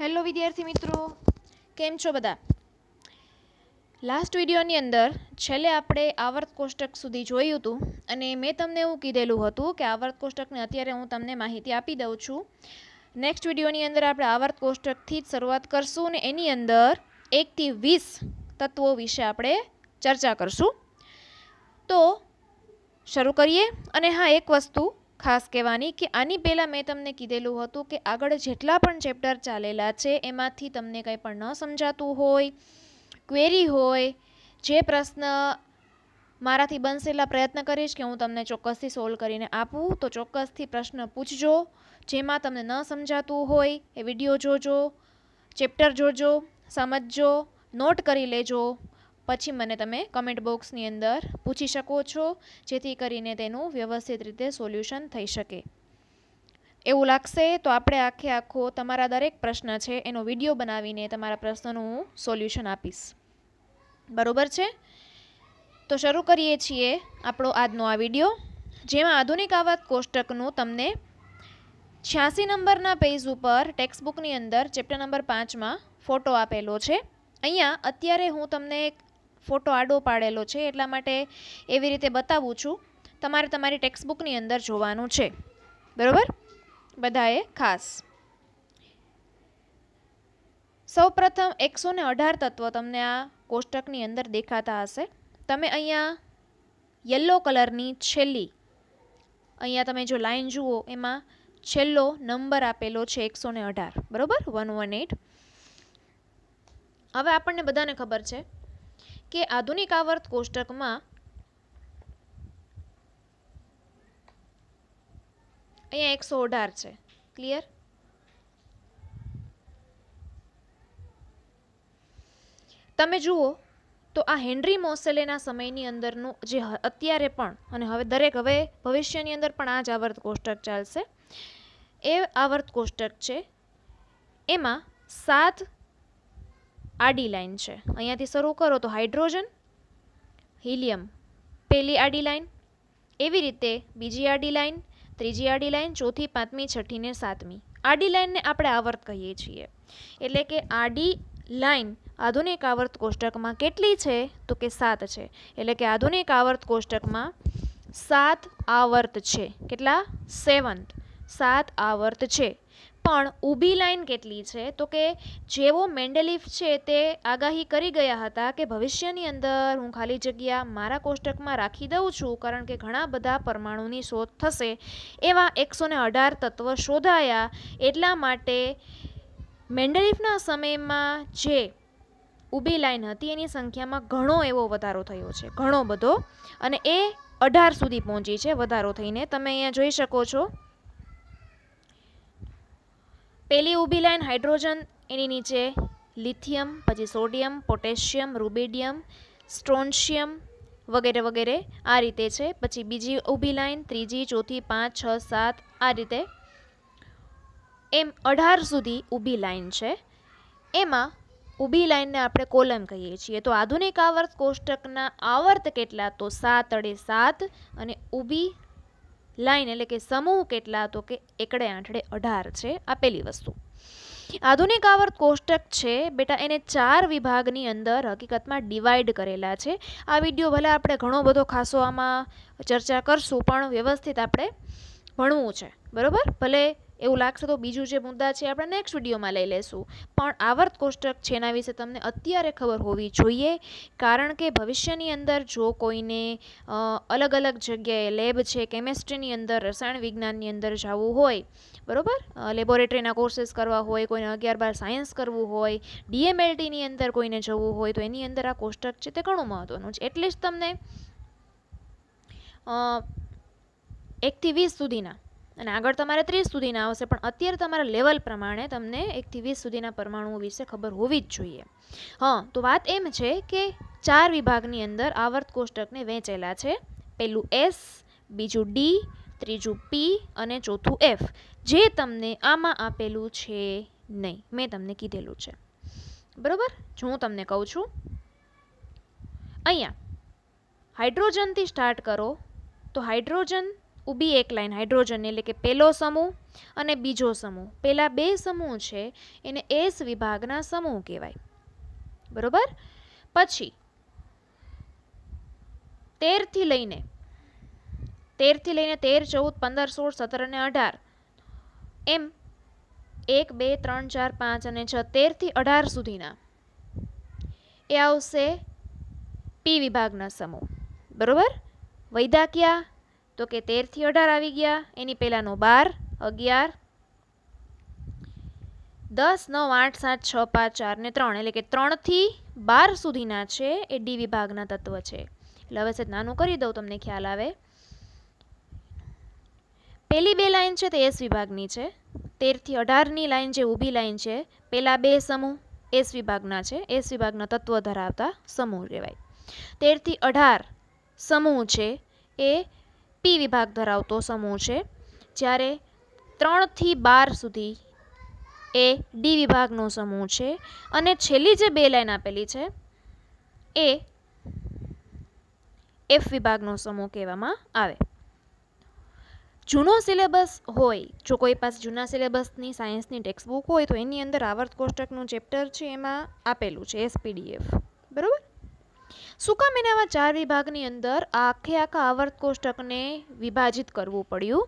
hello વિદ્યાર્થી મિત્રો કેમ છો બધા લાસ્ટ વિડીયોની અંદર છેલ્લે આપણે આવર્ત કોષ્ટક સુધી જોયું હતું અને મેં તમને એવું કીધેલું હતું કે આવર્ત કોષ્ટકને અત્યારે હું તમને માહિતી આપી દઉં છું નેક્સ્ટ વિડીયોની અંદર આપણે આવર્ત કોષ્ટકથી જ શરૂઆત કરશું અને એની અંદર એકથી વીસ તત્વો વિશે આપણે ચર્ચા કરશું તો શરૂ કરીએ અને હા એક વસ્તુ ખાસ કહેવાની કે આની પહેલાં મેં તમને કીધેલું હતું કે આગળ જેટલા પણ ચેપ્ટર ચાલેલા છે એમાંથી તમને કંઈ પણ ન સમજાતું હોય ક્વેરી હોય જે પ્રશ્ન મારાથી બનશે એટલા પ્રયત્ન કરીશ કે હું તમને ચોક્કસથી સોલ્વ કરીને આપું તો ચોક્કસથી પ્રશ્ન પૂછજો જેમાં તમને ન સમજાતું હોય એ વિડીયો જોજો ચેપ્ટર જોજો સમજજો નોટ કરી લેજો પછી મને તમે કમેન્ટ બોક્સની અંદર પૂછી શકો છો જેથી કરીને તેનું વ્યવસ્થિત રીતે સોલ્યુશન થઈ શકે એવું લાગશે તો આપણે આખે આખો તમારા દરેક પ્રશ્ન છે એનો વિડીયો બનાવીને તમારા પ્રશ્નનું હું સોલ્યુશન આપીશ બરોબર છે તો શરૂ કરીએ છીએ આપણો આજનો આ વિડીયો જેમાં આધુનિક આવાત કોષ્ટકનું તમને છ્યાસી નંબરના પેજ ઉપર ટેક્સ્ટબુકની અંદર ચેપ્ટર નંબર પાંચમાં ફોટો આપેલો છે અહીંયા અત્યારે હું તમને એક ફોટો આડો પાડેલો છે એટલા માટે એવી રીતે બતાવું છું તમારે તમારી ટેક્સ્ટબુકની અંદર જોવાનું છે બરાબર બધાએ ખાસ સૌપ્રથમ એકસો ને અઢાર તત્વો તમને આ કોષ્ટકની અંદર દેખાતા હશે તમે અહીંયા યલો કલરની છેલ્લી અહીંયા તમે જો લાઈન જુઓ એમાં છેલ્લો નંબર આપેલો છે એકસો ને અઢાર બરાબર વન વન એટ હવે આપણને બધાને ખબર છે કે આધુનિક આવર્ત કોષ્ટકમાં અહીંયા એકસો અઢાર છે ક્લિયર તમે જુઓ તો આ હેનરી મોસેલેના સમયની અંદરનું જે અત્યારે પણ અને હવે દરેક હવે ભવિષ્યની અંદર પણ આ જ આવર્ત કોષ્ટક ચાલશે એ આવર્ત કોષ્ટક છે એમાં સાત આડી લાઇન છે અહીંયાથી શરૂ કરો તો હાઇડ્રોજન હિલિયમ પહેલી આડી લાઇન એવી રીતે બીજી આડી લાઇન ત્રીજી આડી લાઈન ચોથી પાંચમી છઠ્ઠી ને સાતમી આડી લાઇનને આપણે આવર્ત કહીએ છીએ એટલે કે આડી લાઈન આધુનિક આવર્ત કોષ્ટકમાં કેટલી છે તો કે સાત છે એટલે કે આધુનિક આવર્ત કોષ્ટકમાં સાત આવર્ત છે કેટલા સેવન સાત આવર્ત છે પણ ઊભી લાઈન કેટલી છે તો કે જેવો મેન્ડેલિફ છે તે આગાહી કરી ગયા હતા કે ભવિષ્યની અંદર હું ખાલી જગ્યા મારા કોષ્ટકમાં રાખી દઉં છું કારણ કે ઘણા બધા પરમાણુની શોધ થશે એવા એકસો ને અઢાર તત્વ શોધાયા એટલા માટે મેન્ડેલિફના સમયમાં જે ઊભી લાઈન હતી એની સંખ્યામાં ઘણો એવો વધારો થયો છે ઘણો બધો અને એ અઢાર સુધી પહોંચી છે વધારો થઈને તમે અહીંયા જોઈ શકો છો પહેલી ઊભી લાઈન હાઇડ્રોજન એની નીચે લિથિયમ પછી સોડિયમ પોટેશિયમ રૂબિડિયમ સ્ટ્રોન્શિયમ વગેરે વગેરે આ રીતે છે પછી બીજી ઊભી લાઈન ત્રીજી ચોથી પાંચ છ સાત આ રીતે એમ અઢાર સુધી ઊભી લાઈન છે એમાં ઊભી લાઈનને આપણે કોલમ કહીએ છીએ તો આધુનિક આવર્ત કોષ્ટકના આવર્ત કેટલા તો સાત અડે સાત અને ઊભી લાઈન એટલે કે સમૂહ કેટલા તો કે એકડે આંઠડે અઢાર છે આપેલી વસ્તુ આધુનિક આવર્ત કોષ્ટક છે બેટા એને ચાર વિભાગની અંદર હકીકતમાં ડિવાઈડ કરેલા છે આ વિડીયો ભલે આપણે ઘણો બધો ખાસો આમાં ચર્ચા કરશું પણ વ્યવસ્થિત આપણે ભણવું છે બરાબર ભલે એવું લાગશે તો બીજું જે મુદ્દા છે આપણે નેક્સ્ટ વિડીયોમાં લઈ લેશું પણ આવર્ત કોષ્ટક છે એના વિશે તમને અત્યારે ખબર હોવી જોઈએ કારણ કે ભવિષ્યની અંદર જો કોઈને અલગ અલગ જગ્યાએ લેબ છે કેમેસ્ટ્રીની અંદર રસાયણ વિજ્ઞાનની અંદર જવું હોય બરાબર લેબોરેટરીના કોર્સીસ કરવા હોય કોઈને અગિયાર બાર સાયન્સ કરવું હોય ડીએમએલટીની અંદર કોઈને જવું હોય તો એની અંદર આ કોષ્ટક છે તે ઘણું મહત્ત્વનું છે એટલીસ્ટ તમને એકથી વીસ સુધીના અને આગળ તમારે ત્રીસ સુધીના આવશે પણ અત્યારે તમારા લેવલ પ્રમાણે તમને એકથી વીસ સુધીના પરમાણુઓ વિશે ખબર હોવી જ જોઈએ હં તો વાત એમ છે કે ચાર વિભાગની અંદર આવર્ત કોષ્ટકને વહેંચેલા છે પહેલું એસ બીજું ડી ત્રીજું પી અને ચોથું એફ જે તમને આમાં આપેલું છે નહીં મેં તમને કીધેલું છે બરોબર જો હું તમને કહું છું અહીંયા હાઇડ્રોજનથી સ્ટાર્ટ કરો તો હાઇડ્રોજન ઊભી એક લાઇન હાઇડ્રોજન એટલે કે પહેલો સમૂહ અને બીજો સમૂહ પહેલા બે સમૂહ છે એને એસ વિભાગના સમૂહ કહેવાય બરોબર પછી તેરથી લઈને તેરથી લઈને તેર ચૌદ પંદર સોળ સત્તર અને અઢાર એમ એક બે ત્રણ ચાર પાંચ અને છ તેરથી અઢાર સુધીના એ આવશે પી વિભાગના સમૂહ બરોબર વૈદાકીયા તો કે તેરથી અઢાર આવી ગયા એની પહેલાંનો બાર અગિયાર દસ નવ આઠ સાત છ પાંચ ચાર ને ત્રણ એટલે કે ત્રણથી બાર સુધીના છે એ ડી વિભાગના તત્વ છે એટલે હવે સહેજ નાનું કરી દઉં તમને ખ્યાલ આવે પહેલી બે લાઇન છે તે એસ વિભાગની છે તેરથી અઢારની લાઇન જે ઊભી લાઇન છે પહેલાં બે સમૂહ એસ વિભાગના છે એસ વિભાગના તત્વ ધરાવતા સમૂહ કહેવાય તેરથી અઢાર સમૂહ છે એ પી વિભાગ ધરાવતો સમૂહ છે જ્યારે ત્રણથી બાર સુધી એ ડી વિભાગનો સમૂહ છે અને છેલ્લી જે બે લાઇન આપેલી છે એ એફ વિભાગનો સમૂહ કહેવામાં આવે જૂનો સિલેબસ હોય જો કોઈ પાસે જૂના સિલેબસની સાયન્સની ટેક્સ્ટબુક હોય તો એની અંદર આવર્ત કોષ્ટકનું ચેપ્ટર છે એમાં આપેલું છે એસપીડીએફ બરાબર સૂકા મહિનામાં ચાર વિભાગની અંદર આખે આખા આવર્ત કોષ્ટકને વિભાજિત કરવું પડ્યું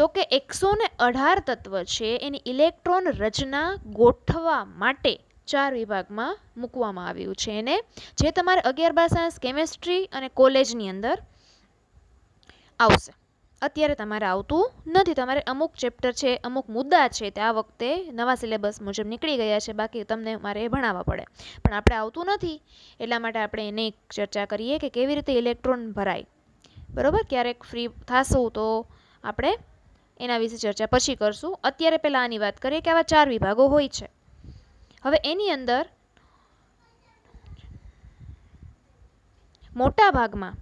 તો કે એકસો ને અઢાર તત્વ છે એની ઇલેક્ટ્રોન રચના ગોઠવા માટે ચાર વિભાગમાં મૂકવામાં આવ્યું છે એને જે તમારે અગિયાર બાર સાયન્સ કેમેસ્ટ્રી અને કોલેજની અંદર આવશે અત્યારે તમારે આવતું નથી તમારે અમુક ચેપ્ટર છે અમુક મુદ્દા છે તે આ વખતે નવા સિલેબસ મુજબ નીકળી ગયા છે બાકી તમને મારે એ ભણાવવા પડે પણ આપણે આવતું નથી એટલા માટે આપણે એને ચર્ચા કરીએ કે કેવી રીતે ઇલેક્ટ્રોન ભરાય બરાબર ક્યારેક ફ્રી થશું તો આપણે એના વિશે ચર્ચા પછી કરશું અત્યારે પહેલાં આની વાત કરીએ કે આવા ચાર વિભાગો હોય છે હવે એની અંદર મોટા ભાગમાં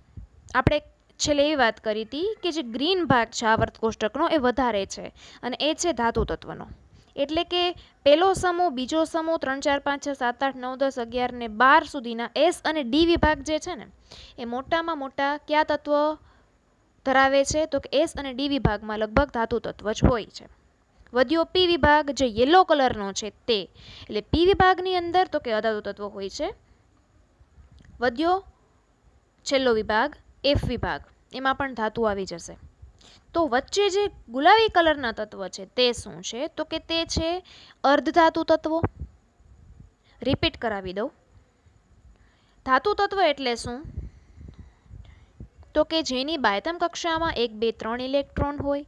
આપણે છેલ્લે એ વાત કરી હતી કે જે ગ્રીન ભાગ છે આવર્ત કોષ્ટકનો એ વધારે છે અને એ છે ધાતુ તત્વનો એટલે કે પહેલો સમૂહ બીજો સમૂહ ત્રણ ચાર પાંચ છ સાત આઠ નવ દસ અગિયાર ને બાર સુધીના એસ અને ડી વિભાગ જે છે ને એ મોટામાં મોટા કયા તત્વ ધરાવે છે તો કે એસ અને ડી વિભાગમાં લગભગ ધાતુ તત્વ જ હોય છે વધ્યો પી વિભાગ જે યલો કલરનો છે તે એટલે પી વિભાગની અંદર તો કે અધાતુ તત્વ હોય છે વધ્યો છેલ્લો વિભાગ એફ વિભાગ એમાં પણ ધાતુ આવી જશે તો વચ્ચે જે ગુલાબી કલરના તત્વ છે તે શું છે તો કે તે છે અર્ધધાતુ તત્વો રિપીટ કરાવી દઉં ધાતુ તત્વ એટલે શું તો કે જેની બાયતમ કક્ષામાં એક બે ત્રણ ઇલેક્ટ્રોન હોય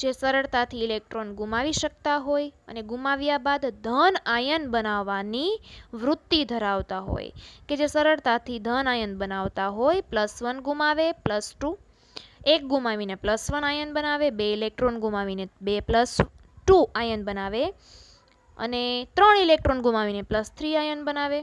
જે સરળતાથી ઇલેક્ટ્રોન ગુમાવી શકતા હોય અને ગુમાવ્યા બાદ ધન આયન બનાવવાની વૃત્તિ ધરાવતા હોય કે જે સરળતાથી ધન આયન બનાવતા હોય પ્લસ વન ગુમાવે પ્લસ ટુ એક ગુમાવીને પ્લસ વન આયન બનાવે બે ઇલેક્ટ્રોન ગુમાવીને બે પ્લસ ટુ આયન બનાવે અને ત્રણ ઇલેક્ટ્રોન ગુમાવીને પ્લસ થ્રી આયન બનાવે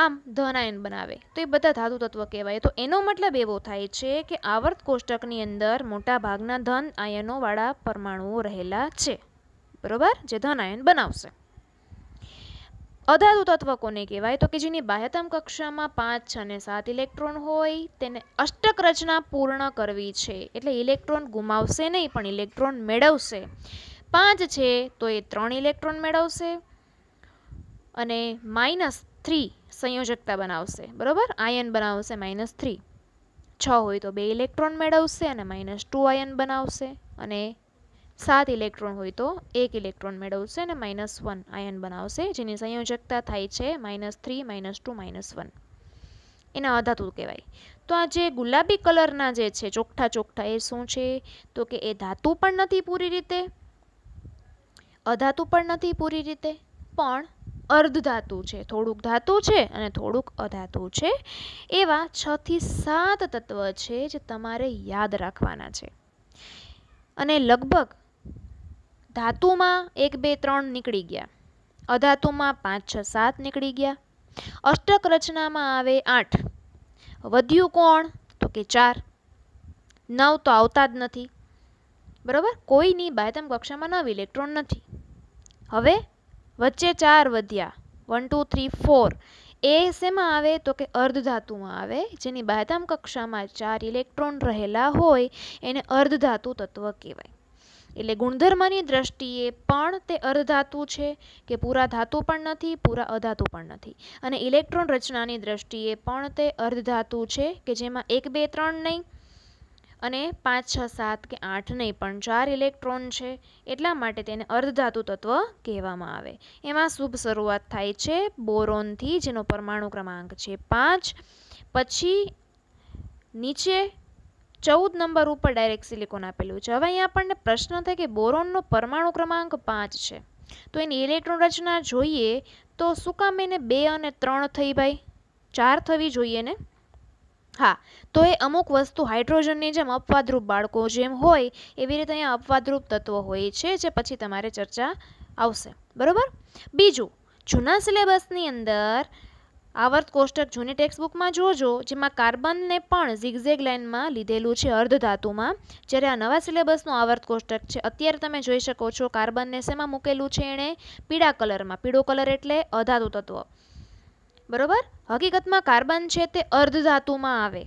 આમ ધનાયન બનાવે તો એ બધા ધાતુ તત્વ કહેવાય તો એનો મતલબ એવો થાય છે કે આવર્ત કોષ્ટકની અંદર મોટાભાગના ધન આયનોવાળા પરમાણુઓ રહેલા છે બરોબર જે ધન આયન બનાવશે અધાતુ તત્વ કોને કહેવાય તો કે જેની બાહ્યતમ કક્ષામાં પાંચ છ અને સાત ઇલેક્ટ્રોન હોય તેને અષ્ટક રચના પૂર્ણ કરવી છે એટલે ઇલેક્ટ્રોન ગુમાવશે નહીં પણ ઇલેક્ટ્રોન મેળવશે પાંચ છે તો એ ત્રણ ઇલેક્ટ્રોન મેળવશે અને માઇનસ થ્રી સંયોજકતા બનાવશે બરાબર આયન બનાવશે માઇનસ થ્રી છ હોય તો બે ઇલેક્ટ્રોન મેળવશે અને માઇનસ ટુ આયન બનાવશે અને સાત ઇલેક્ટ્રોન હોય તો એક ઇલેક્ટ્રોન મેળવશે અને માઇનસ વન આયન બનાવશે જેની સંયોજકતા થાય છે minus three minus two minus one એના અધાતુ કહેવાય તો આ જે ગુલાબી કલરના જે છે ચોખ્ઠા ચોખ્ઠા એ શું છે તો કે એ ધાતુ પણ નથી પૂરી રીતે અધાતુ પણ નથી પૂરી રીતે પણ અર્ધ ધાતુ છે થોડુંક ધાતુ છે અને થોડુંક અધાતુ છે એવા છથી સાત તત્વ છે જે તમારે યાદ રાખવાના છે અને લગભગ ધાતુમાં એક બે ત્રણ નીકળી ગયા અધાતુમાં પાંચ છ સાત નીકળી ગયા અષ્ટક રચનામાં આવે આઠ વધ્યું કોણ તો કે ચાર નવ તો આવતા જ નથી બરાબર કોઈની બાયતમ કક્ષામાં નવ ઇલેક્ટ્રોન નથી હવે વચ્ચે ચાર વધ્યા વન ટુ થ્રી ફોર એ શેમાં આવે તો કે અર્ધધાતુમાં આવે જેની બાદામ કક્ષામાં ચાર ઇલેક્ટ્રોન રહેલા હોય એને અર્ધધાતુ તત્વ કહેવાય એટલે ગુણધર્મની દ્રષ્ટિએ પણ તે અર્ધધાતુ છે કે પૂરા ધાતુ પણ નથી પૂરા અધાતુ પણ નથી અને ઇલેક્ટ્રોન રચનાની દ્રષ્ટિએ પણ તે અર્ધધાતુ છે કે જેમાં એક બે ત્રણ નહીં અને પાંચ છ સાત કે આઠ નહીં પણ ચાર ઇલેક્ટ્રોન છે એટલા માટે તેને અર્ધધાતુ તત્વ કહેવામાં આવે એમાં શુભ શરૂઆત થાય છે બોરોનથી જેનો પરમાણુ ક્રમાંક છે પાંચ પછી નીચે ચૌદ નંબર ઉપર ડાયરેક્ટ સિલિકોન આપેલું છે હવે અહીંયા આપણને પ્રશ્ન થાય કે બોરોનનો પરમાણુ ક્રમાંક પાંચ છે તો એની ઇલેક્ટ્રોન રચના જોઈએ તો શું કામ એને બે અને ત્રણ થઈ ભાઈ ચાર થવી જોઈએ ને હા તો એ અમુક વસ્તુ હાઇડ્રોજનની જેમ અપવાદરૂપ બાળકો જેમ હોય એવી રીતે અહીંયા અપવાદરૂપ તત્વો હોય છે જે પછી તમારે ચર્ચા આવશે બરાબર બીજું જૂના સિલેબસની અંદર આવર્ત કોષ્ટક જૂની ટેક્સ્ટબુકમાં જોજો જેમાં કાર્બનને પણ ઝિગઝેગ લાઇનમાં લીધેલું છે અર્ધધાતુમાં જ્યારે આ નવા સિલેબસનું આવર્ત કોષ્ટક છે અત્યારે તમે જોઈ શકો છો કાર્બનને શેમાં મૂકેલું છે એણે પીળા કલરમાં પીળો કલર એટલે અધાતુ તત્વ બરાબર હકીકતમાં કાર્બન છે તે અર્ધધાતુમાં આવે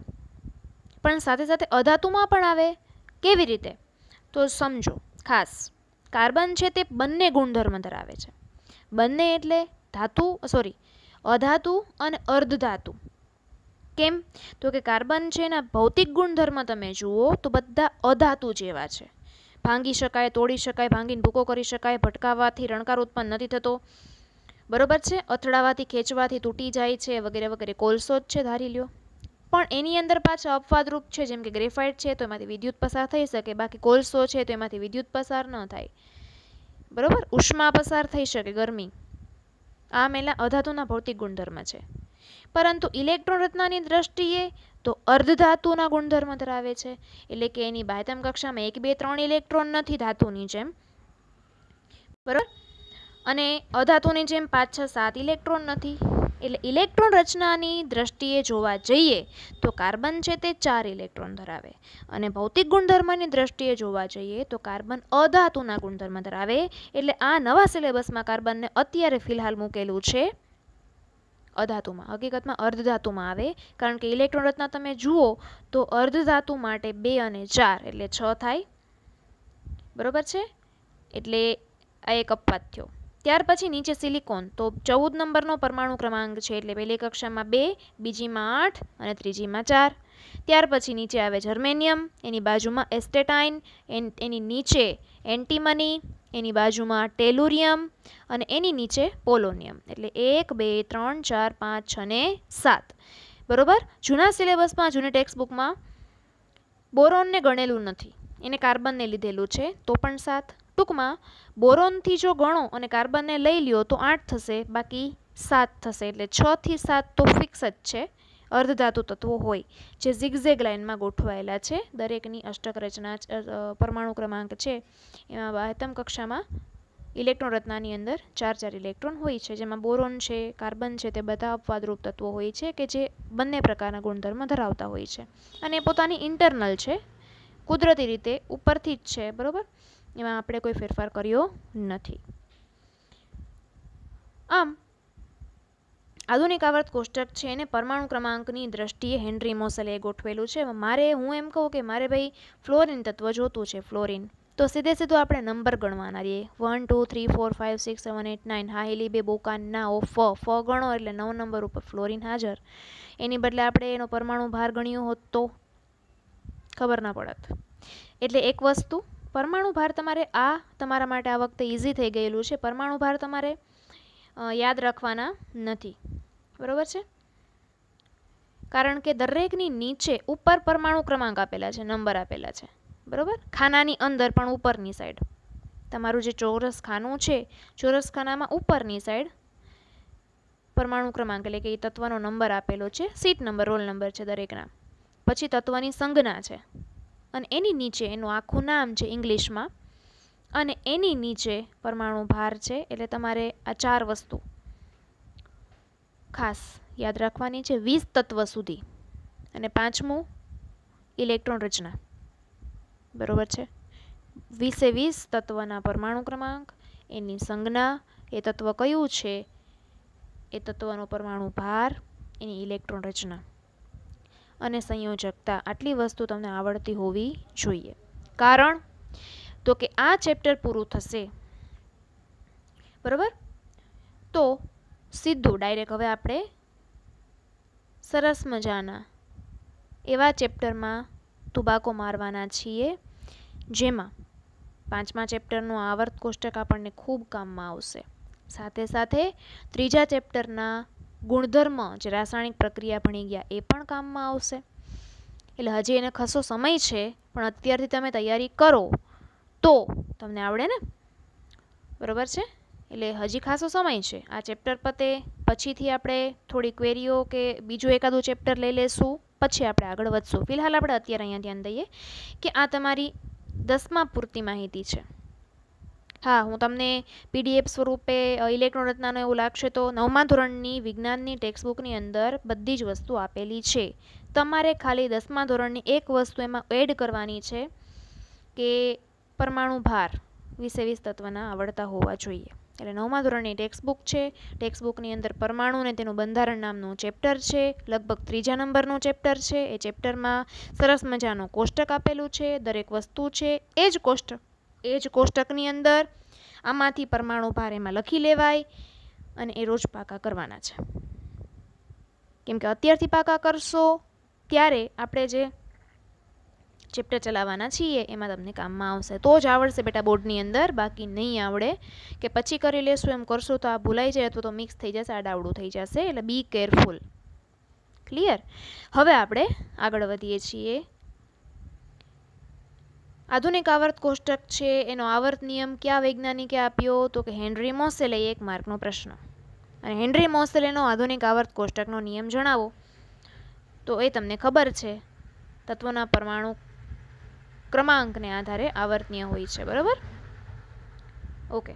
પણ સાથે સાથે અધાતુમાં પણ આવે કેવી રીતે તો સમજો ખાસ કાર્બન છે તે બંને ગુણધર્મ ધરાવે છે બંને એટલે ધાતુ સોરી અધાતુ અને અર્ધધાતુ કેમ તો કે કાર્બન છે એના ભૌતિક ગુણધર્મ તમે જુઓ તો બધા અધાતુ જેવા છે ભાંગી શકાય તોડી શકાય ભાંગીને ભૂકો કરી શકાય ભટકાવાથી રણકાર ઉત્પન્ન નથી થતો બરોબર છે અથડાવાથી ખેંચવાથી તૂટી જાય છે વગેરે વગેરે કોલસો જ છે ધારી લ્યો પણ એની અંદર પાછા અપવાદરૂપ છે જેમ કે ગ્રેફાઇટ છે તો એમાંથી વિદ્યુત પસાર થઈ શકે બાકી કોલસો છે તો એમાંથી વિદ્યુત પસાર ન થાય બરોબર ઉષ્મા પસાર થઈ શકે ગરમી આ મેલા અધાતુના ભૌતિક ગુણધર્મ છે પરંતુ ઇલેક્ટ્રોન રચનાની દ્રષ્ટિએ તો અર્ધ ધાતુના ગુણધર્મ ધરાવે છે એટલે કે એની બાહ્યતમ કક્ષામાં એક બે ત્રણ ઇલેક્ટ્રોન નથી ધાતુની જેમ બરાબર અને અધાતુની જેમ પાંચ છ સાત ઇલેક્ટ્રોન નથી એટલે ઇલેક્ટ્રોન રચનાની દ્રષ્ટિએ જોવા જઈએ તો કાર્બન છે તે ચાર ઇલેક્ટ્રોન ધરાવે અને ભૌતિક ગુણધર્મની દ્રષ્ટિએ જોવા જઈએ તો કાર્બન અધાતુના ગુણધર્મ ધરાવે એટલે આ નવા સિલેબસમાં કાર્બનને અત્યારે ફિલહાલ મૂકેલું છે અધાતુમાં હકીકતમાં અર્ધધાતુમાં આવે કારણ કે ઇલેક્ટ્રોન રચના તમે જુઓ તો અર્ધધાતુ માટે બે અને ચાર એટલે છ થાય બરાબર છે એટલે આ એક અપવાદ થયો ત્યાર પછી નીચે સિલિકોન તો ચૌદ નંબરનો પરમાણુ ક્રમાંક છે એટલે પહેલી કક્ષામાં બે બીજીમાં આઠ અને ત્રીજીમાં ચાર ત્યાર પછી નીચે આવે જર્મેનિયમ એની બાજુમાં એસ્ટેટાઇન એન એની નીચે એન્ટીમની એની બાજુમાં ટેલુરિયમ અને એની નીચે પોલોનિયમ એટલે એક બે ત્રણ ચાર પાંચ છ ને સાત બરોબર જૂના સિલેબસમાં જૂની ટેક્સ્ટ બુકમાં બોરોનને ગણેલું નથી એને કાર્બનને લીધેલું છે તો પણ સાત ટૂંકમાં બોરોનથી જો ગણો અને કાર્બનને લઈ લ્યો તો આઠ થશે બાકી સાત થશે એટલે છથી સાત તો ફિક્સ જ છે અર્ધધાતુ તત્વો હોય જે ઝિગઝેગ લાઇનમાં ગોઠવાયેલા છે દરેકની અષ્ટક રચના પરમાણુ ક્રમાંક છે એમાં બાહ્યતમ કક્ષામાં ઇલેક્ટ્રોન રત્નાની અંદર ચાર ચાર ઇલેક્ટ્રોન હોય છે જેમાં બોરોન છે કાર્બન છે તે બધા અપવાદરૂપ તત્વો હોય છે કે જે બંને પ્રકારના ગુણધર્મ ધરાવતા હોય છે અને પોતાની ઇન્ટરનલ છે કુદરતી રીતે ઉપરથી જ છે બરાબર એમાં આપણે કોઈ ફેરફાર કર્યો નથી આમ આધુનિક આવર્ત કોષ્ટક છે એને પરમાણુ ક્રમાંકની દ્રષ્ટિએ હેનરી મોસલે ગોઠવેલું છે મારે હું એમ કહું કે મારે ભાઈ ફ્લોરિન તત્વ જોતું છે ફ્લોરિન તો સીધે સીધો આપણે નંબર ગણવાના રહીએ one two three four five six seven eight nine હા એલી બે બોકાન ના ઓ ફ ફ ગણો એટલે નવ નંબર ઉપર ફ્લોરિન હાજર એની બદલે આપણે એનો પરમાણુ ભાર ગણ્યો હોત તો ખબર ના પડત એટલે એક વસ્તુ પરમાણુ ભાર તમારે આ તમારા માટે આ વખતે ઇઝી થઈ ગયેલું છે પરમાણુ ભાર તમારે યાદ રાખવાના નથી બરાબર છે કારણ કે દરેકની નીચે ઉપર પરમાણુ ક્રમાંક આપેલા છે નંબર આપેલા છે બરાબર ખાનાની અંદર પણ ઉપરની સાઈડ તમારું જે ચોરસ ખાનું છે ચોરસ ખાનામાં ઉપરની સાઈડ પરમાણુ ક્રમાંક એટલે કે એ તત્વનો નંબર આપેલો છે સીટ નંબર રોલ નંબર છે દરેકના પછી તત્વની સંજ્ઞા છે અને એની નીચે એનું આખું નામ છે ઇંગ્લિશમાં અને એની નીચે પરમાણુ ભાર છે એટલે તમારે આ ચાર વસ્તુ ખાસ યાદ રાખવાની છે વીસ તત્વ સુધી અને પાંચમું ઇલેક્ટ્રોન રચના બરોબર છે વીસે વીસ તત્વના પરમાણુ ક્રમાંક એની સંજ્ઞા એ તત્વ કયું છે એ તત્વનો પરમાણુ ભાર એની ઇલેક્ટ્રોન રચના અને સંયોજકતા આટલી વસ્તુ તમને આવડતી હોવી જોઈએ કારણ તો કે આ ચેપ્ટર પૂરું થશે બરાબર તો સીધું ડાયરેક્ટ હવે આપણે સરસ મજાના એવા ચેપ્ટરમાં તુબાકો મારવાના છીએ જેમાં પાંચમા ચેપ્ટરનું આવર્ત કોષ્ટક આપણને ખૂબ કામમાં આવશે સાથે સાથે ત્રીજા ચેપ્ટરના ગુણધર્મ જે રાસાયણિક પ્રક્રિયા ભણી ગયા એ પણ કામમાં આવશે એટલે હજી એને ખાસો સમય છે પણ અત્યારથી તમે તૈયારી કરો તો તમને આવડે ને બરાબર છે એટલે હજી ખાસો સમય છે આ ચેપ્ટર પતે પછીથી આપણે થોડી ક્વેરીઓ કે બીજું એકાદું ચેપ્ટર લઈ લેશું પછી આપણે આગળ વધશું ફિલહાલ આપણે અત્યારે અહીંયા ધ્યાન દઈએ કે આ તમારી દસમા પૂરતી માહિતી છે હા હું તમને પીડીએફ સ્વરૂપે ઇલેક્ટ્રોન રચનાનો એવું લાગશે તો નવમા ધોરણની વિજ્ઞાનની ટેક્સ્ટબુકની અંદર બધી જ વસ્તુ આપેલી છે તમારે ખાલી દસમા ધોરણની એક વસ્તુ એમાં એડ કરવાની છે કે પરમાણુ ભાર વિશે વીસ તત્વના આવડતા હોવા જોઈએ એટલે નવમા ધોરણની ટેક્સ્ટબુક છે ટેક્સ્ટબુકની અંદર પરમાણુ અને તેનું બંધારણ નામનું ચેપ્ટર છે લગભગ ત્રીજા નંબરનું ચેપ્ટર છે એ ચેપ્ટરમાં સરસ મજાનું કોષ્ટક આપેલું છે દરેક વસ્તુ છે એ જ કોષ્ટક એ જ કોષ્ટકની અંદર આમાંથી પરમાણુ ભાર એમાં લખી લેવાય અને એ રોજ પાકા કરવાના છે કેમ કે અત્યારથી પાકા કરશો ત્યારે આપણે જે ચેપ્ટર ચલાવવાના છીએ એમાં તમને કામમાં આવશે તો જ આવડશે બેટા બોર્ડની અંદર બાકી નહીં આવડે કે પછી કરી લેશું એમ કરશો તો આ ભૂલાઈ જાય અથવા તો મિક્સ થઈ જશે આડાવડું થઈ જશે એટલે બી કેરફુલ ક્લિયર હવે આપણે આગળ વધીએ છીએ આધુનિક આવર્ત કોષ્ટક છે એનો આવર્ત નિયમ કયા વૈજ્ઞાનિકે આપ્યો તો કે હેનરી મોસેલે એક માર્કનો પ્રશ્ન અને હેનરી મોસેલેનો આધુનિક આવર્ત કોષ્ટકનો નિયમ જણાવો તો એ તમને ખબર છે તત્વના પરમાણુ ક્રમાંકને આધારે આવર્તનીય હોય છે બરાબર ઓકે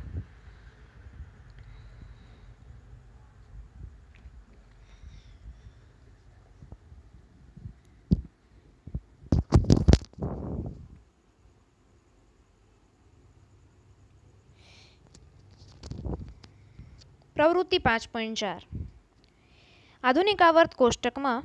પ્રવૃત્તિ પાંચ પોઈન્ટ ચાર આધુનિક આવર્ત કોષ્ટકમાં